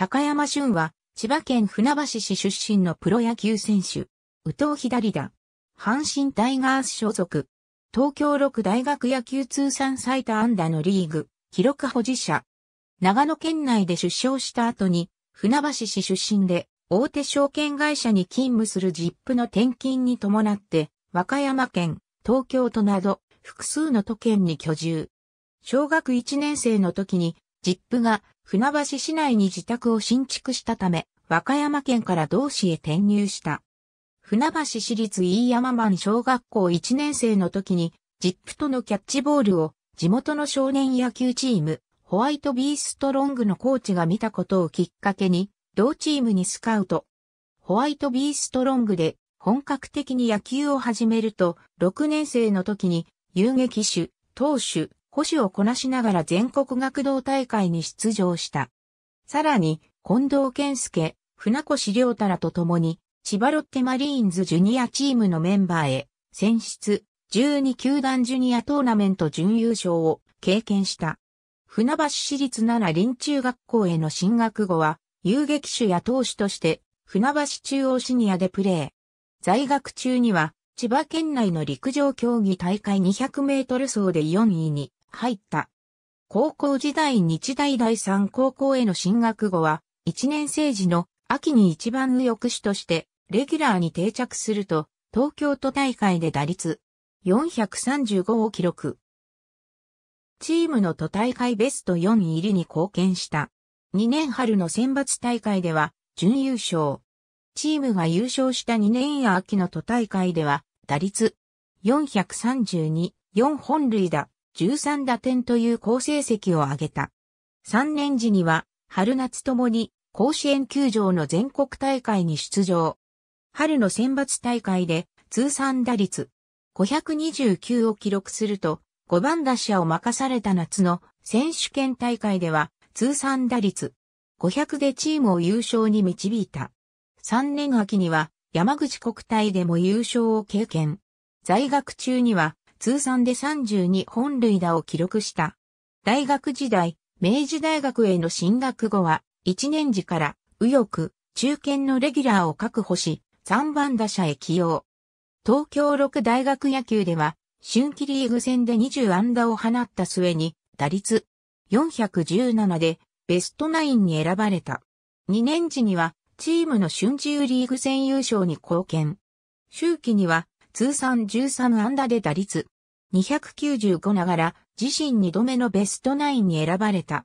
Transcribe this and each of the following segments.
高山俊は、千葉県船橋市出身のプロ野球選手。宇藤左田、阪神タイガース所属。東京六大学野球通算最多安打のリーグ、記録保持者。長野県内で出生した後に、船橋市出身で、大手証券会社に勤務するジップの転勤に伴って、和歌山県、東京都など、複数の都県に居住。小学1年生の時に、ジップが船橋市内に自宅を新築したため、和歌山県から同市へ転入した。船橋市立飯山満小学校1年生の時に、ジップとのキャッチボールを地元の少年野球チーム、ホワイトビーストロングのコーチが見たことをきっかけに、同チームにスカウト。ホワイトビーストロングで本格的に野球を始めると、6年生の時に遊撃手、投手、保守をこなしながら全国学童大会に出場した。さらに、近藤健介、船越良太らと共に、千葉ロッテマリーンズジュニアチームのメンバーへ、選出、12球団ジュニアトーナメント準優勝を経験した。船橋市立奈良林中学校への進学後は、遊撃手や投手として、船橋中央シニアでプレー。在学中には、千葉県内の陸上競技大会200メートル走で4位に入った。高校時代日大第三高校への進学後は、1年生時の秋に一番の抑手として、レギュラーに定着すると、東京都大会で打率435を記録。チームの都大会ベスト4入りに貢献した。2年春の選抜大会では、準優勝。チームが優勝した2年や秋の都大会では、打率432、4本塁打、13打点という好成績を挙げた。3年時には、春夏ともに甲子園球場の全国大会に出場。春の選抜大会で通算打率529を記録すると、5番打者を任された夏の選手権大会では通算打率500でチームを優勝に導いた。3年秋には山口国体でも優勝を経験。在学中には通算で32本塁打を記録した。大学時代、明治大学への進学後は、1年時から、右翼、中堅のレギュラーを確保し、3番打者へ起用。東京六大学野球では、春季リーグ戦で20安打を放った末に、打率417でベストナインに選ばれた。2年時には、チームの春秋リーグ戦優勝に貢献。周期には、通算13安打で打率295ながら自身2度目のベストナインに選ばれた。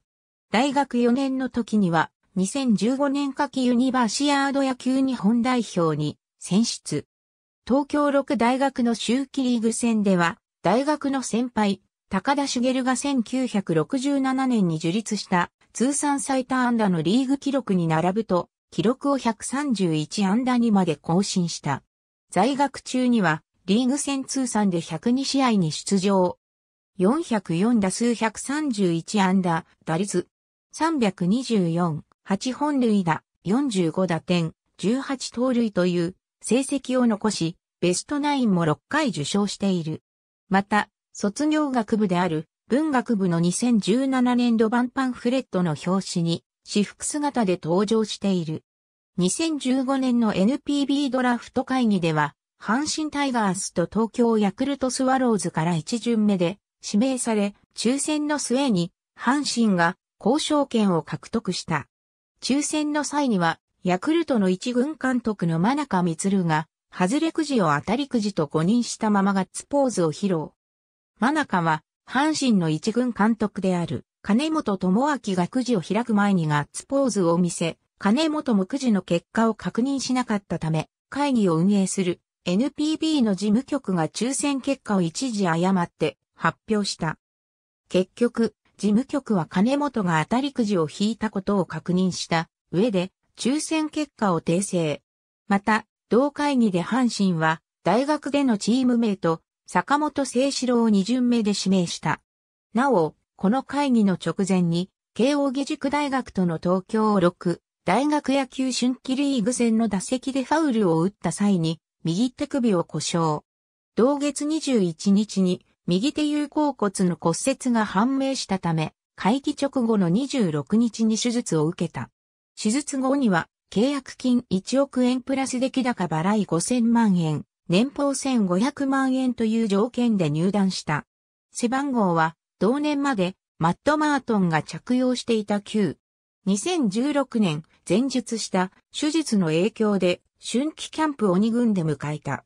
大学4年の時には2015年夏季ユニバーシアード野球日本代表に選出。東京六大学の秋季リーグ戦では大学の先輩高田茂が1967年に樹立した通算最多安打のリーグ記録に並ぶと記録を131安打にまで更新した。在学中にはリーグ戦通算で102試合に出場。404打数131安打、打率324、8本塁打、45打点、18盗塁という成績を残し、ベストナインも6回受賞している。また、卒業学部である文学部の2017年度版パンフレットの表紙に私服姿で登場している。2015年の NPB ドラフト会議では、阪神タイガースと東京ヤクルトスワローズから1巡目で指名され、抽選の末に阪神が交渉権を獲得した。抽選の際には、ヤクルトの一軍監督の真中光が、外れくじを当たりくじと誤認したままガッツポーズを披露。真中は、阪神の一軍監督である金本智明がくじを開く前にガッツポーズを見せ、金本くじの結果を確認しなかったため、会議を運営する NPB の事務局が抽選結果を一時誤って発表した。結局、事務局は金本が当たりくじを引いたことを確認した上で、抽選結果を訂正。また、同会議で阪神は、大学でのチーム名と、坂本聖志郎を二巡目で指名した。なお、この会議の直前に、慶応義塾大学との東京を6大学野球春季リーグ戦の打席でファウルを打った際に、右手首を故障。同月21日に、右手有効骨の骨折が判明したため、会期直後の26日に手術を受けた。手術後には、契約金1億円プラス出来高払い5000万円、年俸1500万円という条件で入団した。背番号は、同年まで、マット・マートンが着用していた旧。2016年、前述した手術の影響で春季キャンプ鬼軍で迎えた。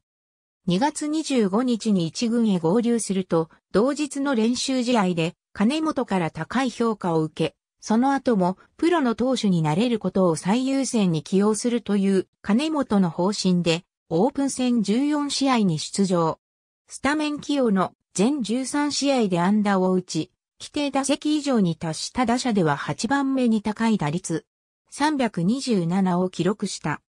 2月25日に一軍へ合流すると、同日の練習試合で金本から高い評価を受け、その後もプロの投手になれることを最優先に起用するという金本の方針で、オープン戦14試合に出場。スタメン起用の全13試合で安打を打ち、規定打席以上に達した打者では8番目に高い打率、327を記録した。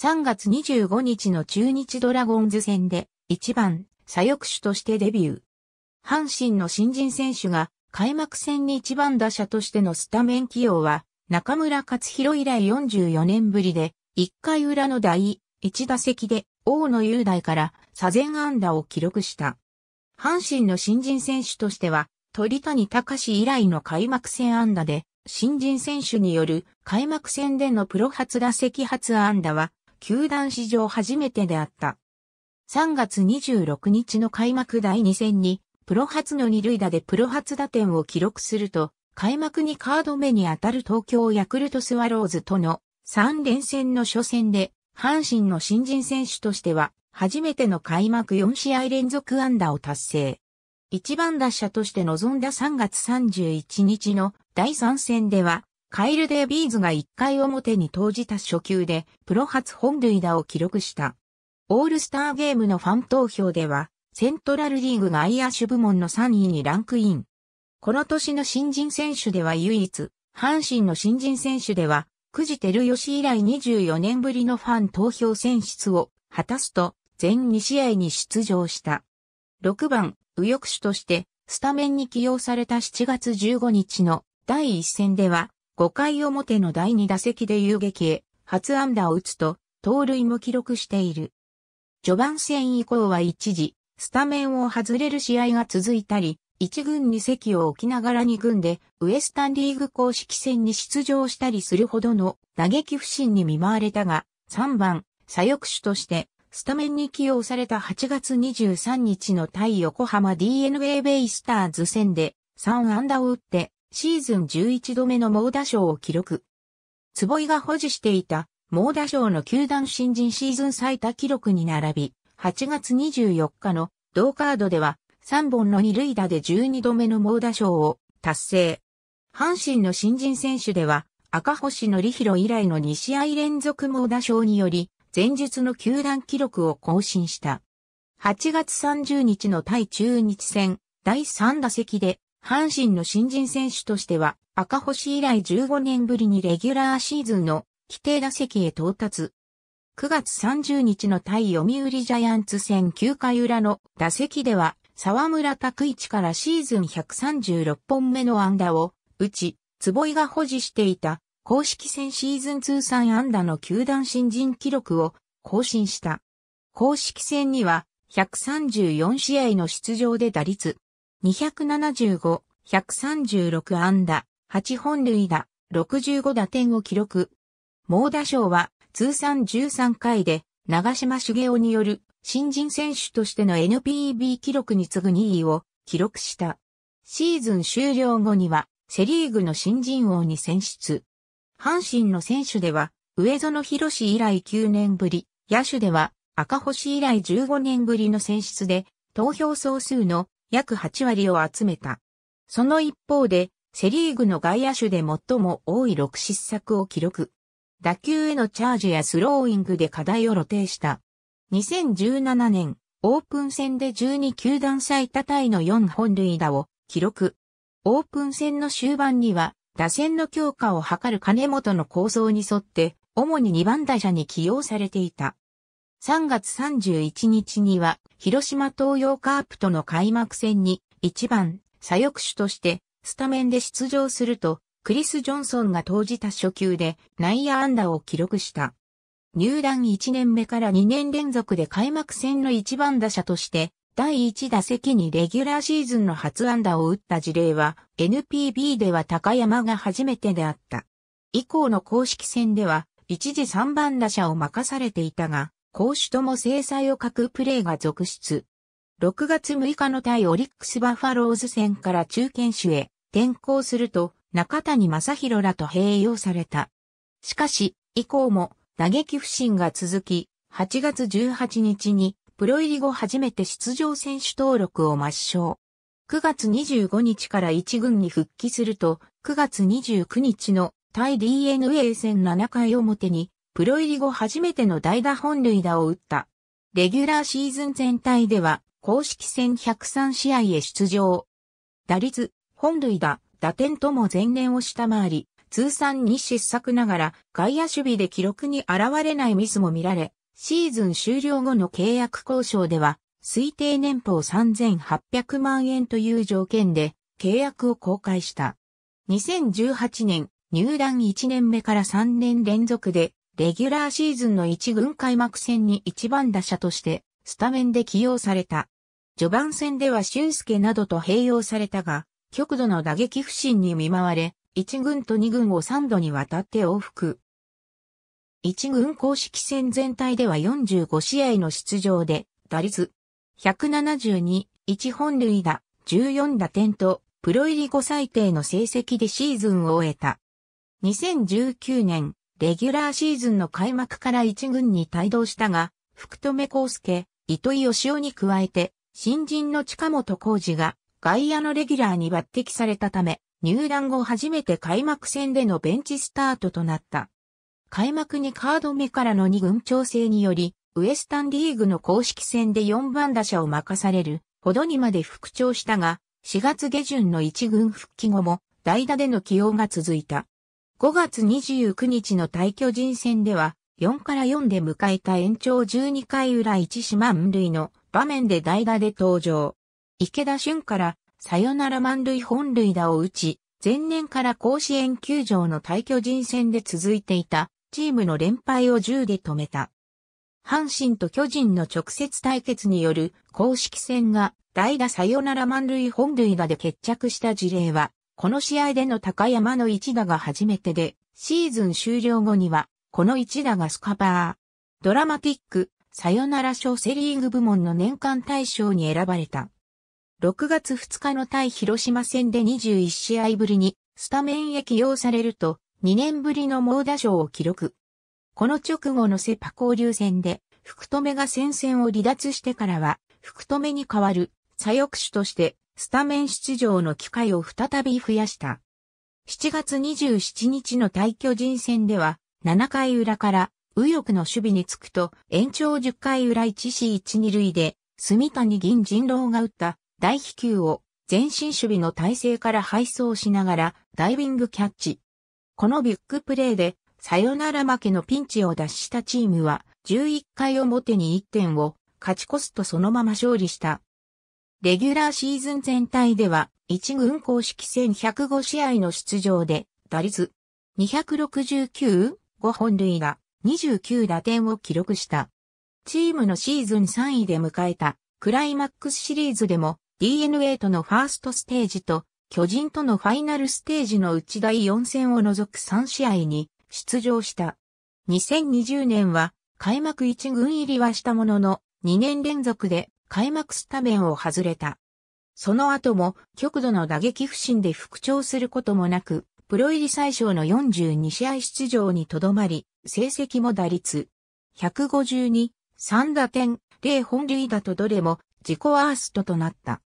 3月25日の中日ドラゴンズ戦で1番左翼手としてデビュー。阪神の新人選手が開幕戦に1番打者としてのスタメン起用は中村勝弘以来44年ぶりで1回裏の第1打席で大野雄大から左前安打を記録した。阪神の新人選手としては鳥谷隆以来の開幕戦安打で新人選手による開幕戦でのプロ初打席初安打は、球団史上初めてであった。3月26日の開幕第2戦に、プロ初の二塁打でプロ初打点を記録すると、開幕にカード目に当たる東京ヤクルトスワローズとの3連戦の初戦で、阪神の新人選手としては、初めての開幕4試合連続安打を達成。一番打者として臨んだ3月31日の第3戦では、カイル・デービーズが1回表に投じた初球で、プロ初本塁打を記録した。オールスターゲームのファン投票では、セントラルリーグが外野手部門の3位にランクイン。この年の新人選手では唯一、阪神の新人選手では、くじてるよし以来24年ぶりのファン投票選出を果たすと、全2試合に出場した。6番、右翼手として、スタメンに起用された7月15日の第1戦では、5回表の第2打席で遊撃へ、初安打を打つと、盗塁も記録している。序盤戦以降は一時、スタメンを外れる試合が続いたり、1軍に席を置きながら2軍でウエスタンリーグ公式戦に出場したりするほどの打撃不振に見舞われたが、3番、左翼手としてスタメンに起用された8月23日の対横浜 DNA ベイスターズ戦で3安打を打ってシーズン11度目の猛打賞を記録。坪井が保持していた猛打賞の球団新人シーズン最多記録に並び、8月24日の同カードでは3本の二塁打で12度目の猛打賞を達成。阪神の新人選手では赤星のりひろ以来の2試合連続猛打賞により、前述の球団記録を更新した。8月30日の対中日戦、第3打席で阪神の新人選手としては赤星以来15年ぶりにレギュラーシーズンの規定打席へ到達。9月30日の対読売ジャイアンツ戦9回裏の打席では沢村拓一からシーズン136本目の安打を打ち、坪井が保持していた公式戦シーズン通算安打の球団新人記録を更新した。公式戦には134試合の出場で打率275、136安打、8本塁打、65打点を記録。猛打賞は通算13回で長島茂雄による新人選手としての NPB 記録に次ぐ2位を記録した。シーズン終了後にはセリーグの新人王に選出。阪神の選手では上園博士以来9年ぶり、野手では赤星以来15年ぶりの選出で投票総数の約8割を集めた。その一方で、セリーグの外野手で最も多い6失策を記録。打球へのチャージやスローイングで課題を露呈した。2017年、オープン戦で12球団最多タイの4本塁打を記録。オープン戦の終盤には、打線の強化を図る金本の構想に沿って、主に2番打者に起用されていた。3月31日には、広島東洋カープとの開幕戦に、1番、左翼手として、スタメンで出場すると、クリス・ジョンソンが投じた初球で内野安打を記録した。入団1年目から2年連続で開幕戦の1番打者として、第1打席にレギュラーシーズンの初安打を打った事例は、NPB では高山が初めてであった。以降の公式戦では、一時3番打者を任されていたが、攻守とも制裁を欠くプレーが続出。6月6日の対オリックスバファローズ戦から中堅手へ転向すると中谷正宏らと併用された。しかし、以降も打撃不振が続き、8月18日にプロ入り後初めて出場選手登録を抹消。9月25日から1軍に復帰すると、9月29日の対 DNA 戦7回表にプロ入り後初めての代打本塁打を打った。レギュラーシーズン全体では、公式戦103試合へ出場。打率、本塁打、打点とも前年を下回り、通算に失策ながら外野守備で記録に現れないミスも見られ、シーズン終了後の契約交渉では、推定年俸3800万円という条件で契約を公開した。2018年、入団1年目から3年連続でレギュラーシーズンの一軍開幕戦に一番打者としてスタメンで起用された。序盤戦では俊介などと併用されたが、極度の打撃不振に見舞われ、1軍と2軍を3度にわたって往復。1軍公式戦全体では45試合の出場で、打率172、1本塁打、14打点と、プロ入り後最低の成績でシーズンを終えた。2019年、レギュラーシーズンの開幕から一軍に帯同したが、福留孝介、糸井義雄に加えて、新人の近本浩二が外野のレギュラーに抜擢されたため、入団後初めて開幕戦でのベンチスタートとなった。開幕にカード目からの2軍調整により、ウエスタンリーグの公式戦で4番打者を任されるほどにまで復調したが、4月下旬の1軍復帰後も代打での起用が続いた。5月29日の対巨人戦では、4から4で迎えた延長12回裏1四満塁の場面で代打で登場。池田俊からサヨナラ満塁本塁打を打ち、前年から甲子園球場の対巨人戦で続いていたチームの連敗を10で止めた。阪神と巨人の直接対決による公式戦が代打サヨナラ満塁本塁打で決着した事例はこの試合での高山の一打が初めてで、シーズン終了後には、この一打がスカパー。ドラマティック、さよなら賞セリーグ部門の年間大賞に選ばれた。6月2日の対広島戦で21試合ぶりに、スタメンへ起用されると、2年ぶりの猛打賞を記録。この直後のセパ交流戦で、福留が戦線を離脱してからは、福留に代わる左翼手としてスタメン出場の機会を再び増やした。7月27日の対巨人戦では、7回裏から右翼の守備につくと、延長10回裏1死1、2塁で、住谷銀人狼が打った大飛球を前進守備の体勢から配送しながらダイビングキャッチ。このビッグプレーでサヨナラ負けのピンチを脱したチームは11回表に1点を勝ち越すとそのまま勝利した。レギュラーシーズン全体では、1軍公式戦105試合の出場で、打率269、5本塁打、29打点を記録した。チームのシーズン3位で迎えたクライマックスシリーズでも DNA とのファーストステージと巨人とのファイナルステージのうち第4戦を除く3試合に出場した。2020年は開幕1軍入りはしたものの2年連続で開幕スタメンを外れた。その後も極度の打撃不振で復調することもなく、プロ入り最小の42試合出場にとどまり、成績も打率152、3打点、0本塁打とどれも自己ワーストとなった。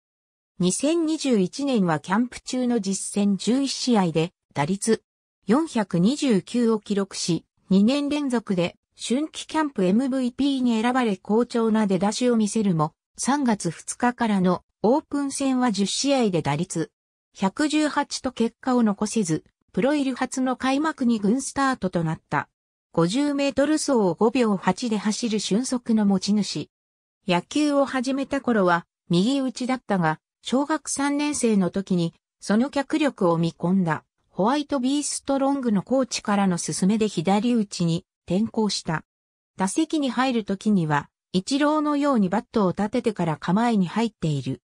2021年はキャンプ中の実戦11試合で打率429を記録し、2年連続で春季キャンプ MVP に選ばれ好調な出だしを見せるも、3月2日からのオープン戦は10試合で打率118と結果を残せず、プロイル初の開幕に軍スタートとなった。50メートル走を5秒8で走る俊足の持ち主。野球を始めた頃は右打ちだったが、小学3年生の時にその脚力を見込んだホワイトビーストロングのコーチからの勧めで左打ちに転向した。打席に入る時には一郎のようにバットを立ててから構えに入っている。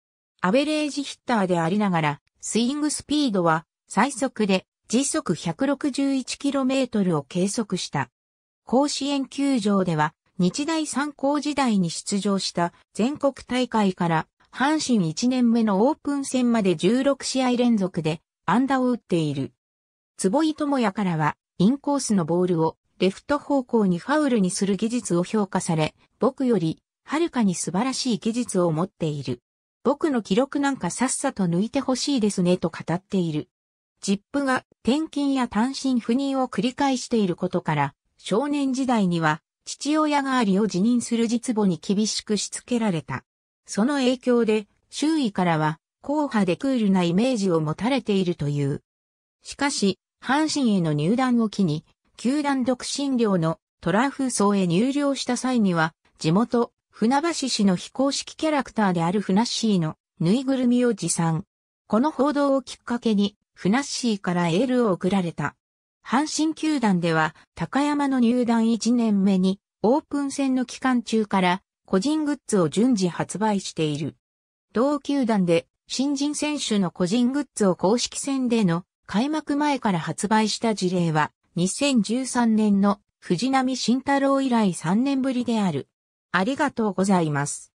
アベレージヒッターでありながら、スイングスピードは最速で時速 161km を計測した。甲子園球場では、日大三高時代に出場した全国大会から阪神1年目のオープン戦まで16試合連続で安打を打っている。坪井智也からはインコースのボールをレフト方向にファウルにする技術を評価され、僕より、はるかに素晴らしい技術を持っている。僕の記録なんかさっさと抜いてほしいですねと語っている。ジップが転勤や単身赴任を繰り返していることから、少年時代には父親代わりを辞任する実母に厳しくしつけられた。その影響で周囲からは硬派でクールなイメージを持たれているという。しかし、阪神への入団を機に、球団独身寮のトラフ層へ入寮した際には、地元、船橋市の非公式キャラクターであるフナッシーのぬいぐるみを持参。この報道をきっかけに、フナッシーからエールを送られた。阪神球団では、高山の入団1年目に、オープン戦の期間中から、個人グッズを順次発売している。同球団で、新人選手の個人グッズを公式戦での開幕前から発売した事例は、2013年の藤波慎太郎以来3年ぶりである。ありがとうございます。